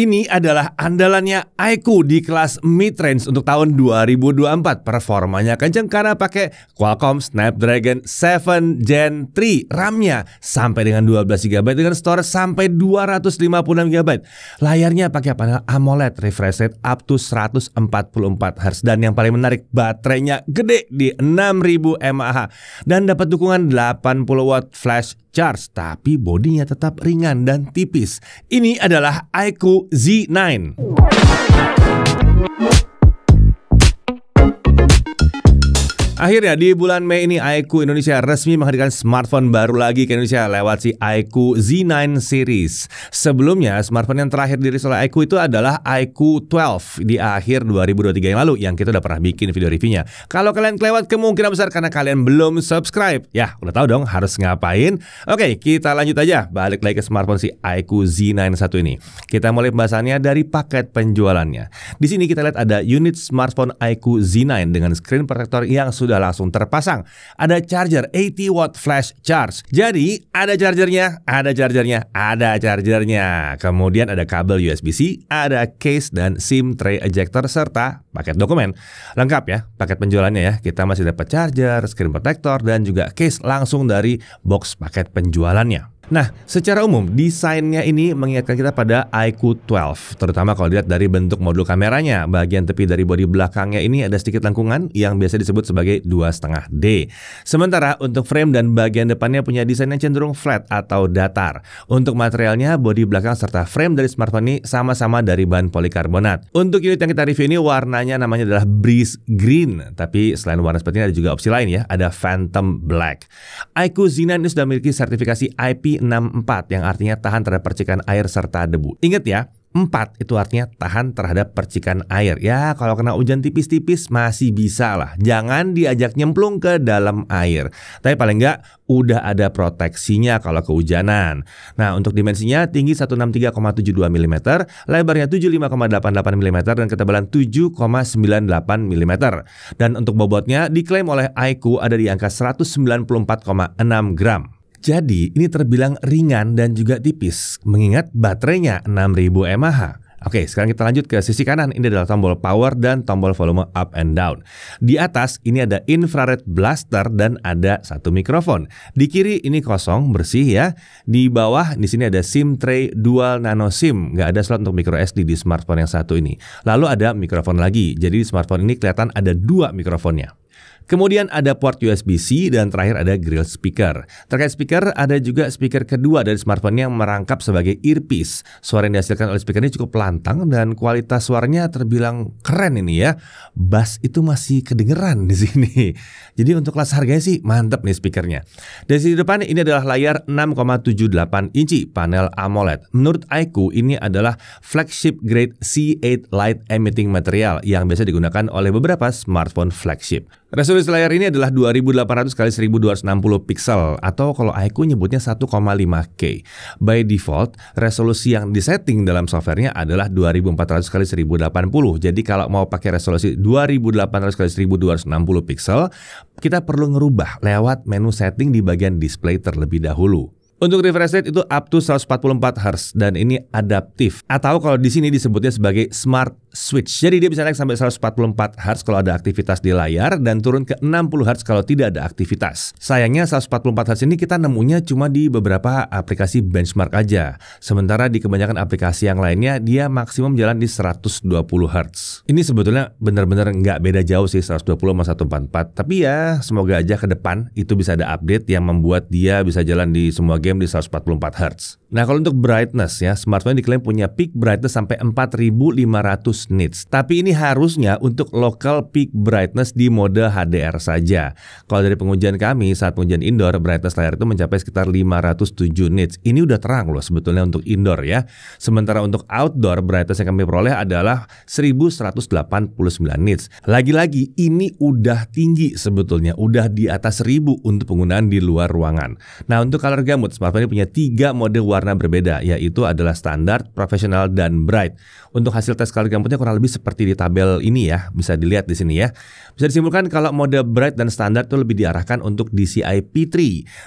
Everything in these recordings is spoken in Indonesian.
Ini adalah andalannya Aiku di kelas mid-range untuk tahun 2024. Performanya kenceng karena pakai Qualcomm Snapdragon 7 Gen 3 RAM-nya sampai dengan 12GB dengan store sampai 256GB. Layarnya pakai panel AMOLED refresh rate up to 144Hz dan yang paling menarik baterainya gede di 6000 mAh dan dapat dukungan 80 watt flash charge tapi bodinya tetap ringan dan tipis. Ini adalah iQOO Z9. Akhirnya di bulan Mei ini Aiku Indonesia resmi menghadirkan smartphone baru lagi ke Indonesia lewat si Aiku Z9 series. Sebelumnya smartphone yang terakhir dirilis oleh Aiku itu adalah Aiku 12 di akhir 2023 yang lalu yang kita udah pernah bikin video reviewnya. Kalau kalian kelewat kemungkinan besar karena kalian belum subscribe. Ya, udah tahu dong harus ngapain. Oke, kita lanjut aja. Balik lagi ke smartphone si Aiku z 9 satu ini. Kita mulai pembahasannya dari paket penjualannya. Di sini kita lihat ada unit smartphone Aiku Z9 dengan screen protector yang sudah sudah langsung terpasang. Ada charger 80 watt flash charge. Jadi ada chargernya, ada chargernya, ada chargernya. Kemudian ada kabel USB-C, ada case dan SIM tray ejector serta paket dokumen. Lengkap ya paket penjualannya ya. Kita masih dapat charger, screen protector dan juga case langsung dari box paket penjualannya. Nah, secara umum desainnya ini mengingatkan kita pada IQ12, terutama kalau dilihat dari bentuk modul kameranya. Bagian tepi dari bodi belakangnya ini ada sedikit lengkungan yang biasa disebut sebagai 2,5D. Sementara untuk frame dan bagian depannya punya desain yang cenderung flat atau datar. Untuk materialnya, bodi belakang serta frame dari smartphone ini sama-sama dari bahan polikarbonat. Untuk unit yang kita review ini warnanya namanya adalah Breeze Green, tapi selain warna seperti ini ada juga opsi lain ya, ada Phantom Black. IQ Xenon ini sudah memiliki sertifikasi IP 64 yang artinya tahan terhadap percikan air serta debu. Ingat ya, 4 itu artinya tahan terhadap percikan air. Ya, kalau kena hujan tipis-tipis masih bisa lah. Jangan diajak nyemplung ke dalam air. Tapi paling enggak udah ada proteksinya kalau kehujanan. Nah, untuk dimensinya tinggi 163,72 mm, lebarnya 75,88 mm dan ketebalan 7,98 mm. Dan untuk bobotnya diklaim oleh Aiku ada di angka 194,6 gram. Jadi ini terbilang ringan dan juga tipis mengingat baterainya 6000 mAh. Oke, sekarang kita lanjut ke sisi kanan. Ini adalah tombol power dan tombol volume up and down. Di atas ini ada infrared blaster dan ada satu mikrofon. Di kiri ini kosong, bersih ya. Di bawah di sini ada SIM tray dual nano SIM. Nggak ada slot untuk micro SD di smartphone yang satu ini. Lalu ada mikrofon lagi. Jadi di smartphone ini kelihatan ada dua mikrofonnya. Kemudian ada port USB-C dan terakhir ada grill speaker. Terkait speaker, ada juga speaker kedua dari smartphone yang merangkap sebagai earpiece. Suara yang dihasilkan oleh speaker ini cukup lantang dan kualitas suaranya terbilang keren ini ya. Bass itu masih kedengeran di sini. Jadi untuk kelas harganya sih mantep nih speakernya. Dari sisi depan ini adalah layar 6,78 inci panel AMOLED. Menurut Aiku ini adalah flagship grade C8 light emitting material yang biasa digunakan oleh beberapa smartphone flagship. Resolusi layar ini adalah 2800 kali 1260 pixel atau kalau aku nyebutnya 1,5K. By default, resolusi yang disetting dalam softwarenya adalah 2400 kali 1080. Jadi kalau mau pakai resolusi 2800 kali 1260 pixel, kita perlu ngerubah lewat menu setting di bagian display terlebih dahulu. Untuk refresh rate itu up to 144 Hz dan ini adaptif atau kalau di sini disebutnya sebagai smart switch. Jadi dia bisa naik sampai 144 Hz kalau ada aktivitas di layar dan turun ke 60 Hz kalau tidak ada aktivitas. Sayangnya 144 Hz ini kita nemunya cuma di beberapa aplikasi benchmark aja. Sementara di kebanyakan aplikasi yang lainnya dia maksimum jalan di 120 Hz. Ini sebetulnya benar-benar nggak beda jauh sih 120 sama 144. Tapi ya semoga aja ke depan itu bisa ada update yang membuat dia bisa jalan di semua game di 144 Hz. Nah kalau untuk brightness ya, smartphone diklaim punya peak brightness sampai 4500 nits. Tapi ini harusnya untuk local peak brightness di mode HDR saja. Kalau dari pengujian kami, saat pengujian indoor, brightness layar itu mencapai sekitar 507 nits. Ini udah terang loh sebetulnya untuk indoor ya. Sementara untuk outdoor, brightness yang kami peroleh adalah 1189 nits. Lagi-lagi ini udah tinggi sebetulnya, udah di atas 1000 untuk penggunaan di luar ruangan. Nah untuk color gamut, smartphone ini punya tiga mode warna warna berbeda, yaitu adalah standar, profesional, dan bright. Untuk hasil tes kali gamutnya kurang lebih seperti di tabel ini ya, bisa dilihat di sini ya. Bisa disimpulkan kalau mode bright dan standar itu lebih diarahkan untuk DCI P3.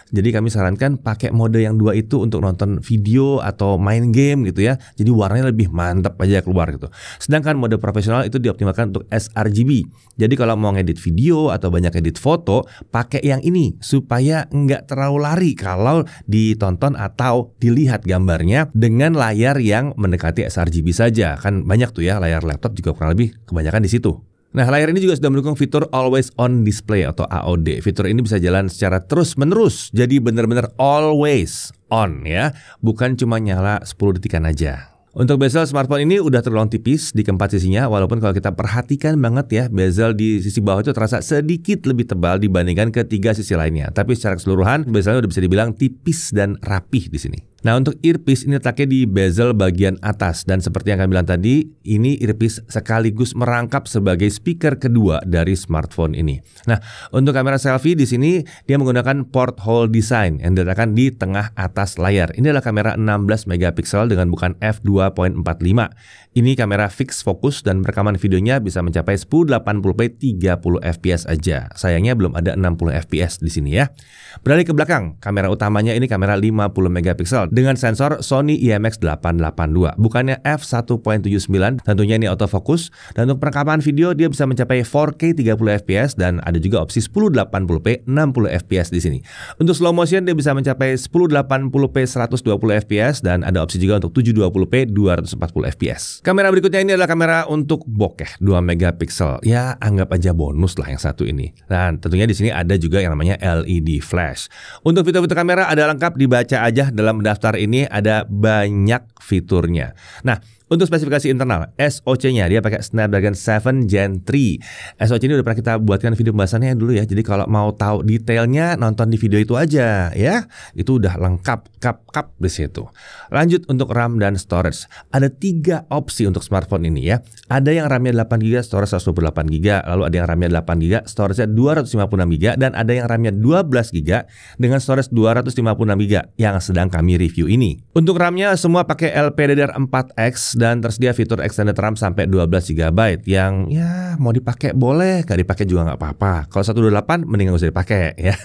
Jadi kami sarankan pakai mode yang dua itu untuk nonton video atau main game gitu ya. Jadi warnanya lebih mantap aja keluar gitu. Sedangkan mode profesional itu dioptimalkan untuk sRGB. Jadi kalau mau ngedit video atau banyak edit foto, pakai yang ini supaya nggak terlalu lari kalau ditonton atau dilihat dilihat gambarnya dengan layar yang mendekati sRGB saja. Kan banyak tuh ya layar laptop juga kurang lebih kebanyakan di situ. Nah, layar ini juga sudah mendukung fitur Always On Display atau AOD. Fitur ini bisa jalan secara terus-menerus, jadi benar-benar always on ya, bukan cuma nyala 10 detikan aja. Untuk bezel smartphone ini udah terlalu tipis di keempat sisinya, walaupun kalau kita perhatikan banget ya, bezel di sisi bawah itu terasa sedikit lebih tebal dibandingkan ketiga sisi lainnya. Tapi secara keseluruhan, bezelnya udah bisa dibilang tipis dan rapih di sini. Nah untuk earpiece ini letaknya di bezel bagian atas dan seperti yang kami bilang tadi, ini earpiece sekaligus merangkap sebagai speaker kedua dari smartphone ini. Nah untuk kamera selfie di sini dia menggunakan port hole design yang diletakkan di tengah atas layar. Ini adalah kamera 16 megapiksel dengan bukan f2.45. Ini kamera fix fokus dan rekaman videonya bisa mencapai 1080p 30 fps aja. Sayangnya belum ada 60 fps di sini ya. Beralih ke belakang, kamera utamanya ini kamera 50 megapiksel dengan sensor Sony IMX882, e bukannya f1.79. Tentunya ini autofocus dan untuk perekaman video dia bisa mencapai 4K 30 fps dan ada juga opsi 1080p 60 fps di sini. Untuk slow motion dia bisa mencapai 1080p 120 fps dan ada opsi juga untuk 720p 240 fps. Kamera berikutnya ini adalah kamera untuk bokeh 2 megapiksel. Ya, anggap aja bonus lah yang satu ini. Dan tentunya di sini ada juga yang namanya LED flash. Untuk fitur-fitur kamera ada lengkap dibaca aja dalam daftar daftar ini ada banyak fiturnya. Nah, untuk spesifikasi internal, SoC-nya dia pakai Snapdragon 7 Gen 3. SoC ini udah pernah kita buatkan video pembahasannya dulu ya. Jadi kalau mau tahu detailnya nonton di video itu aja ya. Itu udah lengkap kap kap di situ. Lanjut untuk RAM dan storage. Ada tiga opsi untuk smartphone ini ya. Ada yang RAM-nya 8 GB, storage 128 GB, lalu ada yang RAM-nya 8 GB, storage-nya 256 GB dan ada yang RAM-nya 12 GB dengan storage 256 GB yang sedang kami review ini. Untuk RAM-nya semua pakai LPDDR4X dan tersedia fitur extended RAM sampai 12 GB yang ya mau dipakai boleh, gak dipakai juga nggak apa-apa. Kalau 128 mending gak usah dipakai ya.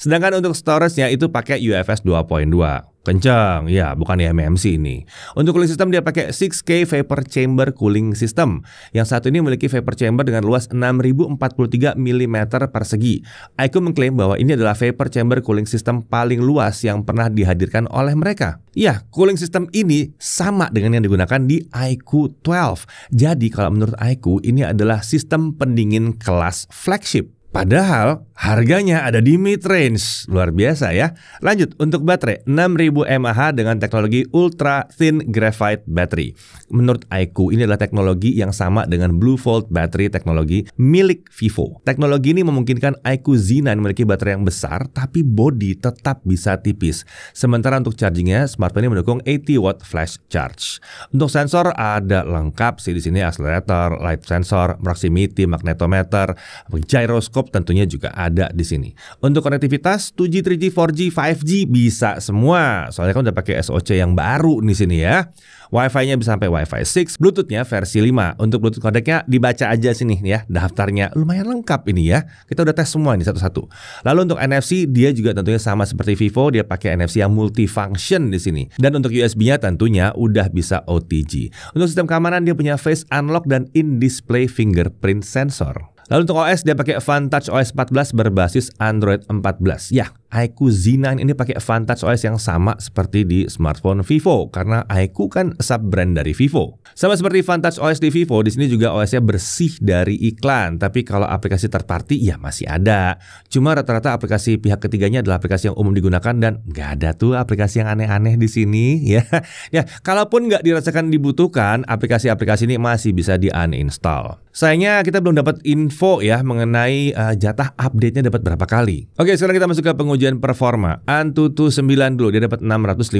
Sedangkan untuk storage-nya itu pakai UFS 2.2. Kencang, ya bukan MMC ini. Untuk cooling system dia pakai 6K vapor chamber cooling system. Yang satu ini memiliki vapor chamber dengan luas 6043 mm persegi. Aiko mengklaim bahwa ini adalah vapor chamber cooling system paling luas yang pernah dihadirkan oleh mereka. Ya, cooling system ini sama dengan yang digunakan di IQ 12. Jadi kalau menurut IQ, ini adalah sistem pendingin kelas flagship. Padahal harganya ada di mid-range, luar biasa ya. Lanjut, untuk baterai 6000 mAh dengan teknologi Ultra Thin Graphite Battery. Menurut IQ, ini adalah teknologi yang sama dengan Blue Volt Battery teknologi milik Vivo. Teknologi ini memungkinkan IQ Z9 memiliki baterai yang besar, tapi body tetap bisa tipis. Sementara untuk chargingnya, smartphone ini mendukung 80 watt flash charge. Untuk sensor ada lengkap sih di sini accelerator, light sensor, proximity, magnetometer, gyroscope, bioskop tentunya juga ada di sini. Untuk konektivitas 2G, 3G, 4G, 5G bisa semua. Soalnya kan udah pakai SoC yang baru di sini ya. Wi-Fi-nya bisa sampai Wi-Fi 6, Bluetooth-nya versi 5. Untuk Bluetooth codec dibaca aja sini ya, daftarnya lumayan lengkap ini ya. Kita udah tes semua ini satu-satu. Lalu untuk NFC dia juga tentunya sama seperti Vivo, dia pakai NFC yang multifunction di sini. Dan untuk USB-nya tentunya udah bisa OTG. Untuk sistem keamanan dia punya face unlock dan in-display fingerprint sensor. Lalu untuk OS dia pakai Fun Touch OS 14 berbasis Android 14. Ya, IQ Z9 nah, ini pakai Vantage OS yang sama seperti di smartphone Vivo karena IQ kan sub brand dari Vivo. Sama seperti Vantage OS di Vivo, di sini juga OS-nya bersih dari iklan, tapi kalau aplikasi terparty ya masih ada. Cuma rata-rata aplikasi pihak ketiganya adalah aplikasi yang umum digunakan dan nggak ada tuh aplikasi yang aneh-aneh di sini ya. ya, kalaupun nggak dirasakan dibutuhkan, aplikasi-aplikasi ini masih bisa di uninstall. Sayangnya kita belum dapat info ya mengenai uh, jatah update-nya dapat berapa kali. Oke, sekarang kita masuk ke pengujian ujian performa Antutu 9 dulu dia dapat 655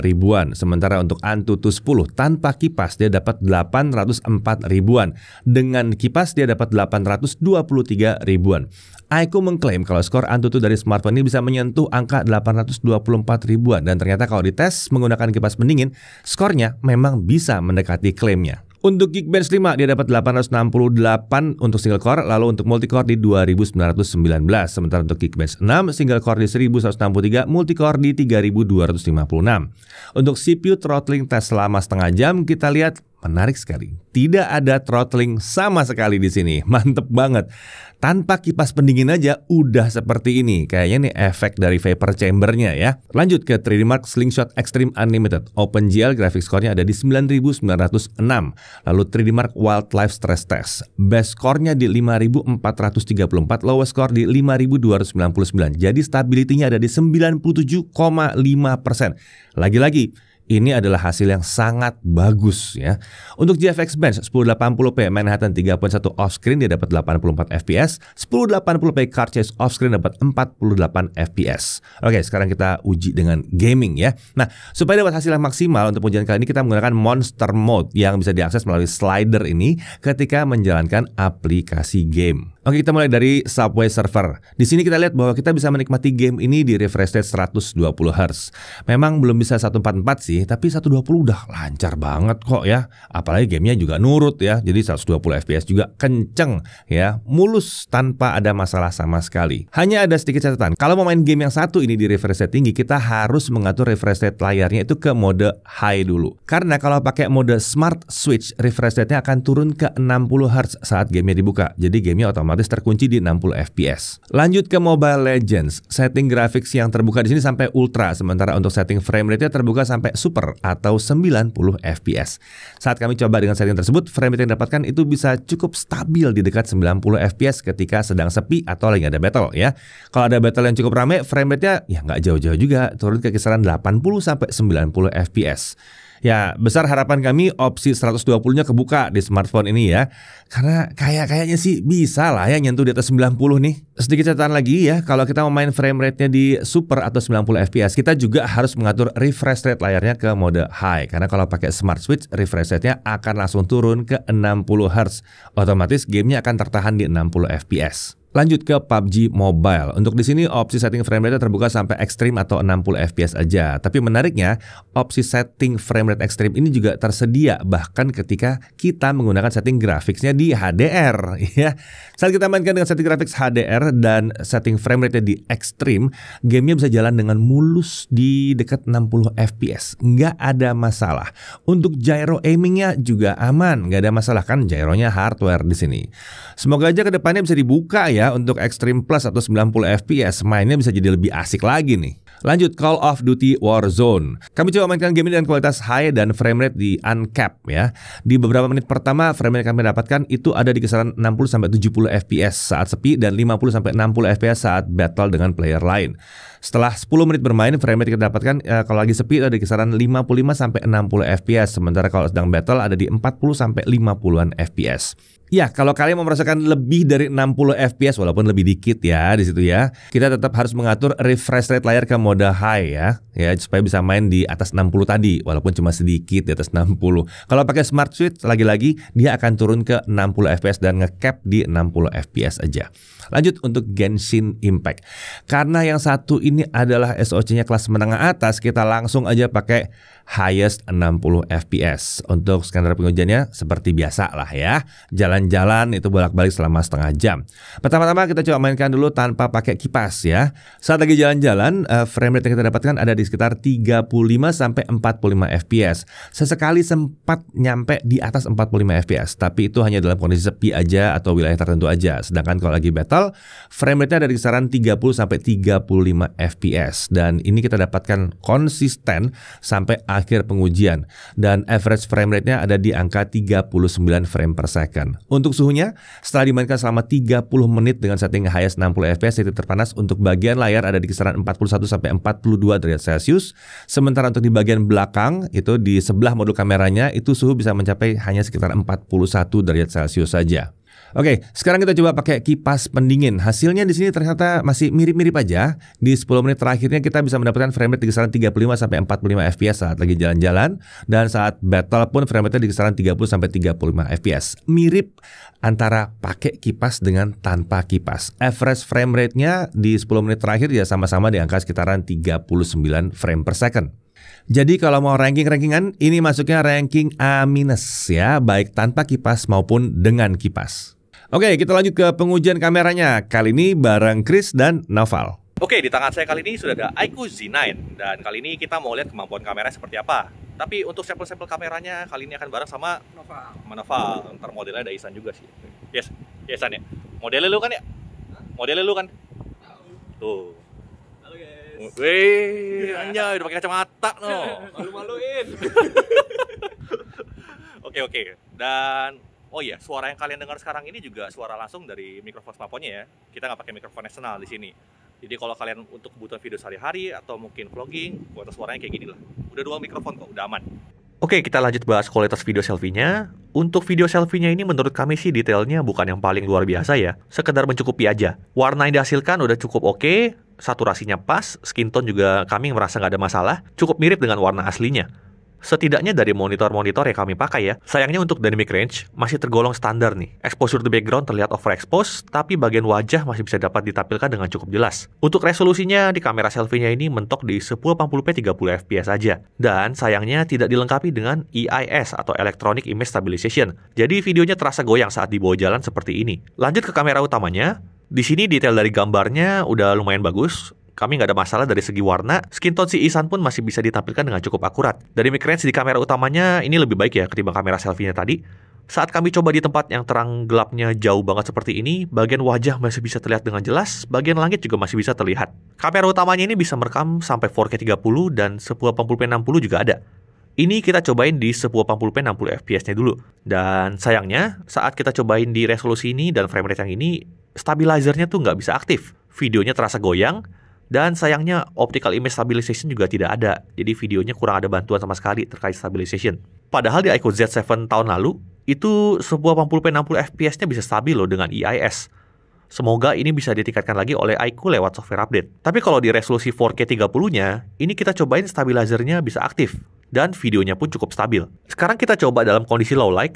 ribuan sementara untuk Antutu 10 tanpa kipas dia dapat 804 ribuan dengan kipas dia dapat 823 ribuan Aiko mengklaim kalau skor Antutu dari smartphone ini bisa menyentuh angka 824 ribuan dan ternyata kalau dites menggunakan kipas pendingin skornya memang bisa mendekati klaimnya untuk Geekbench 5 dia dapat 868 untuk single core lalu untuk multi core di 2919 sementara untuk Geekbench 6 single core di 1163 multi core di 3256. Untuk CPU throttling test selama setengah jam kita lihat Menarik sekali. Tidak ada throttling sama sekali di sini. Mantep banget. Tanpa kipas pendingin aja udah seperti ini. Kayaknya nih efek dari vapor chambernya ya. Lanjut ke 3D Mark Slingshot Extreme Unlimited. OpenGL graphics score-nya ada di 9906. Lalu 3D Mark Wildlife Stress Test. Best score-nya di 5434, lowest score di 5299. Jadi stability-nya ada di 97,5%. Lagi-lagi, ini adalah hasil yang sangat bagus ya. Untuk GFX Bench 1080p Manhattan 3.1 off-screen dia dapat 84 fps, 1080p Car Chase off-screen dapat 48 fps. Oke, sekarang kita uji dengan gaming ya. Nah, supaya dapat hasil yang maksimal untuk ujian kali ini kita menggunakan Monster Mode yang bisa diakses melalui slider ini ketika menjalankan aplikasi game. Oke kita mulai dari Subway Server. Di sini kita lihat bahwa kita bisa menikmati game ini di refresh rate 120 Hz. Memang belum bisa 144 sih, tapi 120 udah lancar banget kok ya. Apalagi gamenya juga nurut ya, jadi 120 fps juga kenceng ya, mulus tanpa ada masalah sama sekali. Hanya ada sedikit catatan, kalau mau main game yang satu ini di refresh rate tinggi, kita harus mengatur refresh rate layarnya itu ke mode high dulu. Karena kalau pakai mode Smart Switch, refresh rate-nya akan turun ke 60 Hz saat gamenya dibuka. Jadi gamenya otomatis otomatis terkunci di 60 fps. Lanjut ke Mobile Legends, setting graphics yang terbuka di sini sampai ultra, sementara untuk setting frame rate-nya terbuka sampai super atau 90 fps. Saat kami coba dengan setting tersebut, frame rate yang dapatkan itu bisa cukup stabil di dekat 90 fps ketika sedang sepi atau lagi ada battle ya. Kalau ada battle yang cukup rame, frame rate-nya ya nggak jauh-jauh juga, turun ke kisaran 80 sampai 90 fps. Ya, besar harapan kami opsi 120-nya kebuka di smartphone ini ya. Karena kayak-kayaknya sih bisa lah ya nyentuh di atas 90 nih. Sedikit catatan lagi ya, kalau kita mau main frame rate-nya di super atau 90 fps, kita juga harus mengatur refresh rate layarnya ke mode high. Karena kalau pakai smart switch, refresh rate-nya akan langsung turun ke 60 Hz. Otomatis gamenya akan tertahan di 60 fps. Lanjut ke PUBG Mobile. Untuk di sini opsi setting frame rate terbuka sampai ekstrim atau 60 fps aja. Tapi menariknya, opsi setting frame rate ekstrim ini juga tersedia bahkan ketika kita menggunakan setting grafiknya di HDR. Ya, saat kita mainkan dengan setting grafik HDR dan setting frame rate di ekstrim, gamenya bisa jalan dengan mulus di dekat 60 fps. Nggak ada masalah. Untuk gyro aimingnya juga aman, nggak ada masalah kan gyronya hardware di sini. Semoga aja kedepannya bisa dibuka ya ya untuk Extreme Plus atau 90 FPS, mainnya bisa jadi lebih asik lagi nih. Lanjut Call of Duty Warzone. Kami coba mainkan game ini dengan kualitas high dan frame rate di uncap ya. Di beberapa menit pertama frame rate kami dapatkan itu ada di kisaran 60 sampai 70 FPS saat sepi dan 50 sampai 60 FPS saat battle dengan player lain. Setelah 10 menit bermain frame rate kita dapatkan ya, kalau lagi sepi ada di kisaran 55 sampai 60 FPS sementara kalau sedang battle ada di 40 sampai 50-an FPS. Ya, kalau kalian mau merasakan lebih dari 60 fps walaupun lebih dikit ya di situ ya, kita tetap harus mengatur refresh rate layar ke mode high ya, ya supaya bisa main di atas 60 tadi walaupun cuma sedikit di atas 60. Kalau pakai smart switch lagi-lagi dia akan turun ke 60 fps dan ngecap di 60 fps aja. Lanjut untuk Genshin Impact. Karena yang satu ini adalah SoC-nya kelas menengah atas, kita langsung aja pakai highest 60 fps. Untuk skandar pengujiannya seperti biasa lah ya. Jalan jalan-jalan itu bolak-balik selama setengah jam. Pertama-tama kita coba mainkan dulu tanpa pakai kipas ya. Saat lagi jalan-jalan, eh, frame rate yang kita dapatkan ada di sekitar 35 sampai 45 fps. Sesekali sempat nyampe di atas 45 fps, tapi itu hanya dalam kondisi sepi aja atau wilayah tertentu aja. Sedangkan kalau lagi battle, frame rate-nya dari di kisaran 30 sampai 35 fps dan ini kita dapatkan konsisten sampai akhir pengujian dan average frame rate-nya ada di angka 39 frame per second. Untuk suhunya, setelah dimainkan selama 30 menit dengan setting enam 60 fps, titik terpanas untuk bagian layar ada di kisaran 41 sampai 42 derajat Celcius. Sementara untuk di bagian belakang itu di sebelah modul kameranya itu suhu bisa mencapai hanya sekitar 41 derajat Celcius saja. Oke, sekarang kita coba pakai kipas pendingin. Hasilnya di sini ternyata masih mirip-mirip aja. Di 10 menit terakhirnya kita bisa mendapatkan frame rate di kisaran 35 sampai 45 FPS saat lagi jalan-jalan dan saat battle pun frame rate di kisaran 30 sampai 35 FPS. Mirip antara pakai kipas dengan tanpa kipas. Average frame rate-nya di 10 menit terakhir ya sama-sama di angka sekitaran 39 frame per second. Jadi kalau mau ranking-rankingan, ini masuknya ranking A- minus ya, baik tanpa kipas maupun dengan kipas. Oke, kita lanjut ke pengujian kameranya. Kali ini bareng Chris dan Naval. Oke, di tangan saya kali ini sudah ada IQ Z9 dan kali ini kita mau lihat kemampuan kamera seperti apa. Tapi untuk sampel-sampel kameranya kali ini akan bareng sama Naval. Sama Naval. Ntar modelnya ada Isan juga sih. Yes, Isan yes, ya. Modelnya lu kan ya? Modelnya lu kan? Tuh. Wih, iya. anjay udah pakai kacamata no. Malu-maluin. Oke oke. Dan oh iya, suara yang kalian dengar sekarang ini juga suara langsung dari mikrofon smartphone-nya ya. Kita nggak pakai mikrofon eksternal di sini. Jadi kalau kalian untuk kebutuhan video sehari-hari atau mungkin vlogging, kualitas suaranya kayak gini lah. Udah dua mikrofon kok, udah aman. Oke, kita lanjut bahas kualitas video selfie-nya. Untuk video selfie-nya ini menurut kami sih detailnya bukan yang paling luar biasa ya. Sekedar mencukupi aja. Warna yang dihasilkan udah cukup oke, okay saturasinya pas, skin tone juga kami merasa nggak ada masalah, cukup mirip dengan warna aslinya. Setidaknya dari monitor-monitor yang kami pakai ya. Sayangnya untuk dynamic range masih tergolong standar nih. Exposure to background terlihat overexposed, tapi bagian wajah masih bisa dapat ditampilkan dengan cukup jelas. Untuk resolusinya di kamera selfie-nya ini mentok di 1080p 30 fps saja. Dan sayangnya tidak dilengkapi dengan EIS atau Electronic Image Stabilization. Jadi videonya terasa goyang saat dibawa jalan seperti ini. Lanjut ke kamera utamanya, di sini detail dari gambarnya udah lumayan bagus, kami nggak ada masalah dari segi warna. Skin tone si Isan pun masih bisa ditampilkan dengan cukup akurat. Dari mid range di kamera utamanya ini lebih baik ya ketimbang kamera selfie-nya tadi. Saat kami coba di tempat yang terang gelapnya jauh banget seperti ini, bagian wajah masih bisa terlihat dengan jelas, bagian langit juga masih bisa terlihat. Kamera utamanya ini bisa merekam sampai 4K 30 dan 1080p 60 juga ada. Ini kita cobain di 1080p 60 fps-nya dulu. Dan sayangnya, saat kita cobain di resolusi ini dan frame rate yang ini, stabilizernya tuh nggak bisa aktif. Videonya terasa goyang, dan sayangnya optical image stabilization juga tidak ada. Jadi videonya kurang ada bantuan sama sekali terkait stabilization. Padahal di iQOO Z7 tahun lalu, itu sebuah 80p 60 fps-nya bisa stabil loh dengan EIS. Semoga ini bisa ditingkatkan lagi oleh IQ lewat software update. Tapi kalau di resolusi 4K 30-nya, ini kita cobain stabilizernya bisa aktif dan videonya pun cukup stabil. Sekarang kita coba dalam kondisi low light.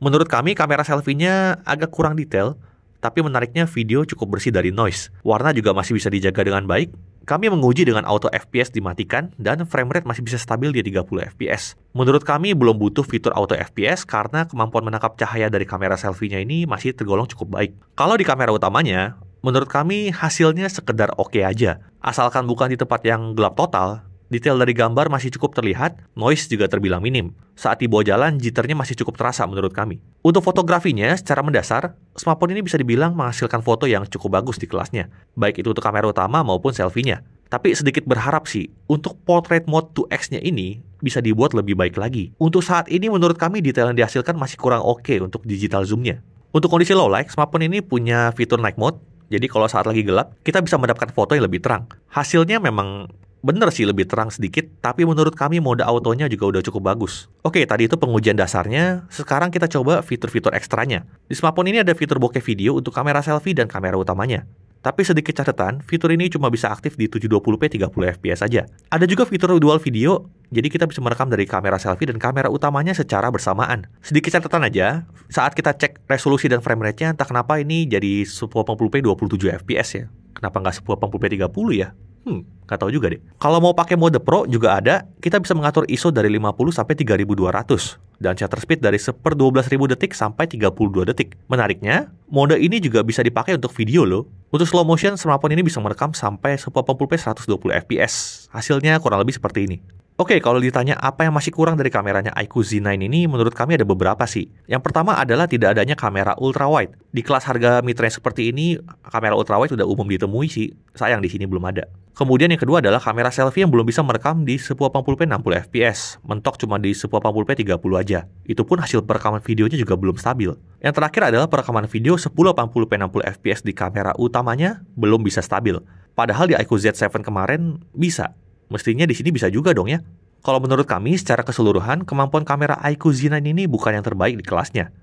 Menurut kami kamera selfie-nya agak kurang detail, tapi menariknya video cukup bersih dari noise. Warna juga masih bisa dijaga dengan baik. Kami menguji dengan auto FPS dimatikan dan frame rate masih bisa stabil di 30 FPS. Menurut kami belum butuh fitur auto FPS karena kemampuan menangkap cahaya dari kamera selfie-nya ini masih tergolong cukup baik. Kalau di kamera utamanya, menurut kami hasilnya sekedar oke okay aja. Asalkan bukan di tempat yang gelap total, Detail dari gambar masih cukup terlihat, noise juga terbilang minim. Saat dibawa jalan, jitternya masih cukup terasa menurut kami. Untuk fotografinya, secara mendasar, smartphone ini bisa dibilang menghasilkan foto yang cukup bagus di kelasnya, baik itu untuk kamera utama maupun selfie-nya. Tapi sedikit berharap sih, untuk portrait mode 2X-nya ini bisa dibuat lebih baik lagi. Untuk saat ini menurut kami detail yang dihasilkan masih kurang oke okay untuk digital zoom-nya. Untuk kondisi low light, smartphone ini punya fitur night mode, jadi kalau saat lagi gelap, kita bisa mendapatkan foto yang lebih terang. Hasilnya memang bener sih lebih terang sedikit, tapi menurut kami mode autonya juga udah cukup bagus. Oke, tadi itu pengujian dasarnya, sekarang kita coba fitur-fitur ekstranya. Di smartphone ini ada fitur bokeh video untuk kamera selfie dan kamera utamanya. Tapi sedikit catatan, fitur ini cuma bisa aktif di 720p 30fps saja. Ada juga fitur dual video, jadi kita bisa merekam dari kamera selfie dan kamera utamanya secara bersamaan. Sedikit catatan aja, saat kita cek resolusi dan frame rate-nya, entah kenapa ini jadi 1080p 27fps ya. Kenapa nggak 1080p 30 ya? Hmm, gak tau juga deh. Kalau mau pakai mode Pro juga ada, kita bisa mengatur ISO dari 50 sampai 3200 dan shutter speed dari 1 per 12.000 detik sampai 32 detik. Menariknya, mode ini juga bisa dipakai untuk video loh. Untuk slow motion, smartphone ini bisa merekam sampai 1080p 120 fps. Hasilnya kurang lebih seperti ini. Oke, okay, kalau ditanya apa yang masih kurang dari kameranya iQOO Z9 ini, menurut kami ada beberapa sih. Yang pertama adalah tidak adanya kamera ultrawide. Di kelas harga mid-range seperti ini, kamera ultrawide sudah umum ditemui sih. Sayang di sini belum ada. Kemudian yang kedua adalah kamera selfie yang belum bisa merekam di 1080p 60 fps. Mentok cuma di 1080p 30 aja. Itu pun hasil perekaman videonya juga belum stabil. Yang terakhir adalah perekaman video 1080p 60 fps di kamera utamanya belum bisa stabil. Padahal di iQOO Z7 kemarin bisa. Mestinya di sini bisa juga dong ya. Kalau menurut kami, secara keseluruhan, kemampuan kamera IQ Z9 ini bukan yang terbaik di kelasnya,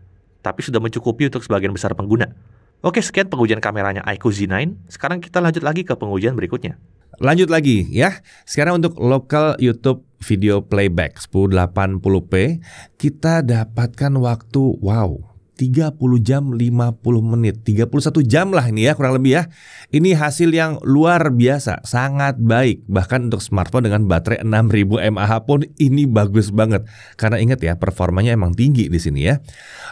tapi sudah mencukupi untuk sebagian besar pengguna. Oke, sekian pengujian kameranya IQ Z9. Sekarang kita lanjut lagi ke pengujian berikutnya. Lanjut lagi ya. Sekarang untuk local YouTube video playback 1080p, kita dapatkan waktu wow, 30 jam 50 menit 31 jam lah ini ya kurang lebih ya Ini hasil yang luar biasa Sangat baik Bahkan untuk smartphone dengan baterai 6000 mAh pun ini bagus banget Karena ingat ya performanya emang tinggi di sini ya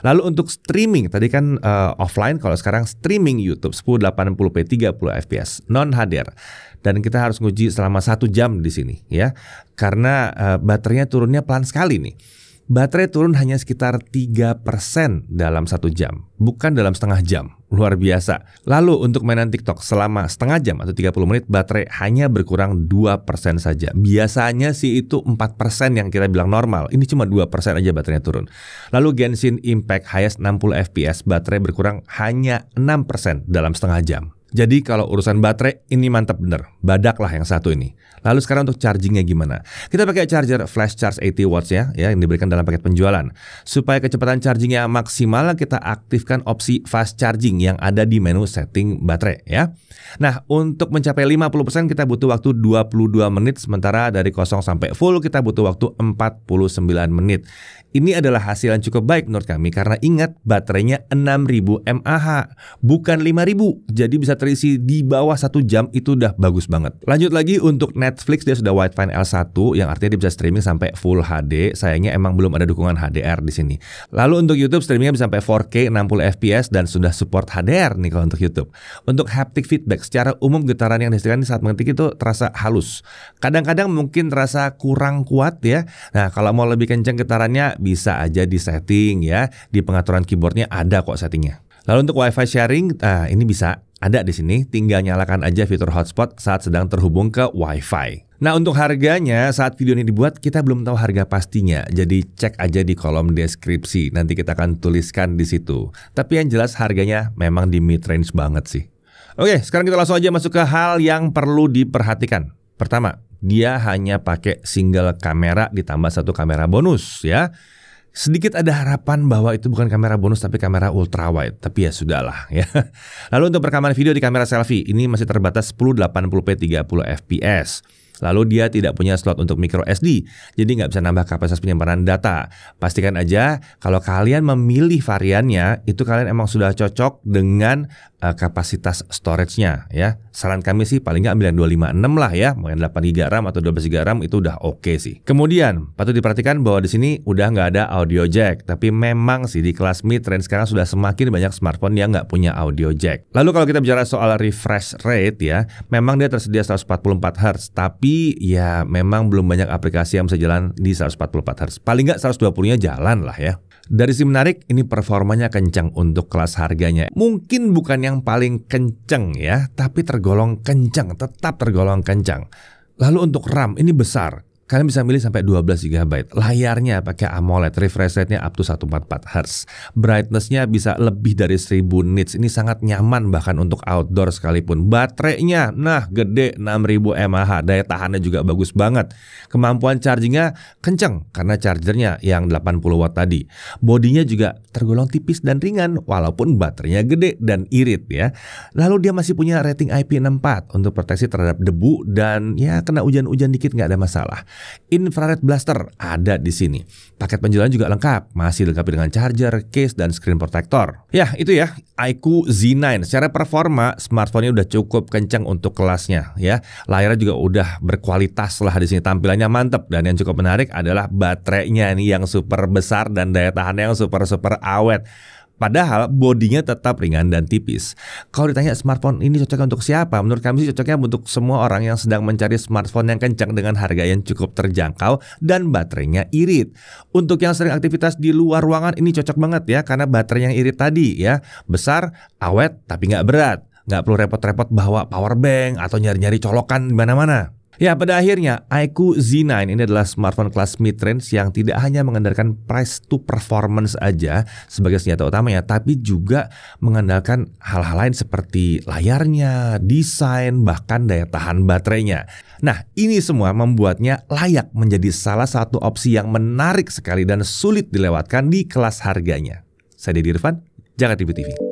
Lalu untuk streaming Tadi kan uh, offline kalau sekarang streaming YouTube 1080p 30 fps non HDR dan kita harus nguji selama satu jam di sini ya karena uh, baterainya turunnya pelan sekali nih baterai turun hanya sekitar 3% dalam satu jam, bukan dalam setengah jam. Luar biasa. Lalu untuk mainan TikTok selama setengah jam atau 30 menit baterai hanya berkurang 2% saja. Biasanya sih itu 4% yang kita bilang normal. Ini cuma 2% aja baterainya turun. Lalu Genshin Impact Highest 60 FPS baterai berkurang hanya 6% dalam setengah jam. Jadi kalau urusan baterai ini mantap bener, badak lah yang satu ini. Lalu sekarang untuk chargingnya gimana? Kita pakai charger flash charge 80 watts ya, ya yang diberikan dalam paket penjualan. Supaya kecepatan chargingnya maksimal, kita aktifkan opsi fast charging yang ada di menu setting baterai ya. Nah, untuk mencapai 50% kita butuh waktu 22 menit, sementara dari kosong sampai full kita butuh waktu 49 menit. Ini adalah hasil yang cukup baik menurut kami karena ingat baterainya 6000 mAh, bukan 5000. Jadi bisa terisi di bawah satu jam itu udah bagus banget. Lanjut lagi untuk net Netflix dia sudah widevine L1 yang artinya dia bisa streaming sampai full HD. Sayangnya emang belum ada dukungan HDR di sini. Lalu untuk YouTube streamingnya bisa sampai 4K 60 FPS dan sudah support HDR nih kalau untuk YouTube. Untuk haptic feedback secara umum getaran yang dihasilkan saat mengetik itu terasa halus. Kadang-kadang mungkin terasa kurang kuat ya. Nah, kalau mau lebih kencang getarannya bisa aja di setting ya. Di pengaturan keyboardnya ada kok settingnya. Lalu untuk WiFi sharing, nah ini bisa ada di sini, tinggal nyalakan aja fitur hotspot saat sedang terhubung ke WiFi. Nah untuk harganya, saat video ini dibuat kita belum tahu harga pastinya, jadi cek aja di kolom deskripsi, nanti kita akan tuliskan di situ. Tapi yang jelas harganya memang di mid-range banget sih. Oke, sekarang kita langsung aja masuk ke hal yang perlu diperhatikan. Pertama, dia hanya pakai single kamera ditambah satu kamera bonus ya. Sedikit ada harapan bahwa itu bukan kamera bonus tapi kamera ultrawide, tapi ya sudahlah ya. Lalu untuk perekaman video di kamera selfie, ini masih terbatas 1080p 30 fps. Lalu dia tidak punya slot untuk micro SD, jadi nggak bisa nambah kapasitas penyimpanan data. Pastikan aja kalau kalian memilih variannya, itu kalian emang sudah cocok dengan uh, kapasitas storage-nya ya. Saran kami sih paling nggak ambil yang 256 lah ya, mau yang 8 GB RAM atau 12 GB RAM itu udah oke okay sih. Kemudian patut diperhatikan bahwa di sini udah nggak ada audio jack, tapi memang sih di kelas mid trend sekarang sudah semakin banyak smartphone yang nggak punya audio jack. Lalu kalau kita bicara soal refresh rate ya, memang dia tersedia 144 Hz, tapi tapi ya memang belum banyak aplikasi yang bisa jalan di 144 Hz. Paling nggak 120-nya jalan lah ya. Dari si menarik, ini performanya kencang untuk kelas harganya. Mungkin bukan yang paling kencang ya, tapi tergolong kencang, tetap tergolong kencang. Lalu untuk RAM, ini besar. Kalian bisa milih sampai 12 GB. Layarnya pakai AMOLED, refresh rate-nya up to 144 Hz. Brightness-nya bisa lebih dari 1000 nits. Ini sangat nyaman bahkan untuk outdoor sekalipun. Baterainya, nah gede 6000 mAh. Daya tahannya juga bagus banget. Kemampuan chargingnya kenceng karena chargernya yang 80 watt tadi. Bodinya juga tergolong tipis dan ringan walaupun baterainya gede dan irit ya. Lalu dia masih punya rating IP64 untuk proteksi terhadap debu dan ya kena hujan-hujan dikit nggak ada masalah. Infrared blaster ada di sini. Paket penjualan juga lengkap, masih dilengkapi dengan charger, case, dan screen protector. Ya, itu ya, IQ Z9. Secara performa, smartphone-nya udah cukup kencang untuk kelasnya ya. Layarnya juga udah berkualitas lah di sini, tampilannya mantep. Dan yang cukup menarik adalah baterainya nih yang super besar dan daya tahannya yang super-super awet. Padahal bodinya tetap ringan dan tipis. Kalau ditanya smartphone ini cocoknya untuk siapa? Menurut kami sih cocoknya untuk semua orang yang sedang mencari smartphone yang kencang dengan harga yang cukup terjangkau dan baterainya irit. Untuk yang sering aktivitas di luar ruangan ini cocok banget ya karena baterai yang irit tadi ya. Besar, awet, tapi nggak berat. Nggak perlu repot-repot bawa power bank atau nyari-nyari colokan di mana-mana. Ya, pada akhirnya iQOO Z9 ini adalah smartphone kelas mid-range yang tidak hanya mengandalkan price to performance aja sebagai senjata utama ya, tapi juga mengandalkan hal-hal lain seperti layarnya, desain, bahkan daya tahan baterainya. Nah, ini semua membuatnya layak menjadi salah satu opsi yang menarik sekali dan sulit dilewatkan di kelas harganya. Saya Dedi Irfan, Jakarta TV.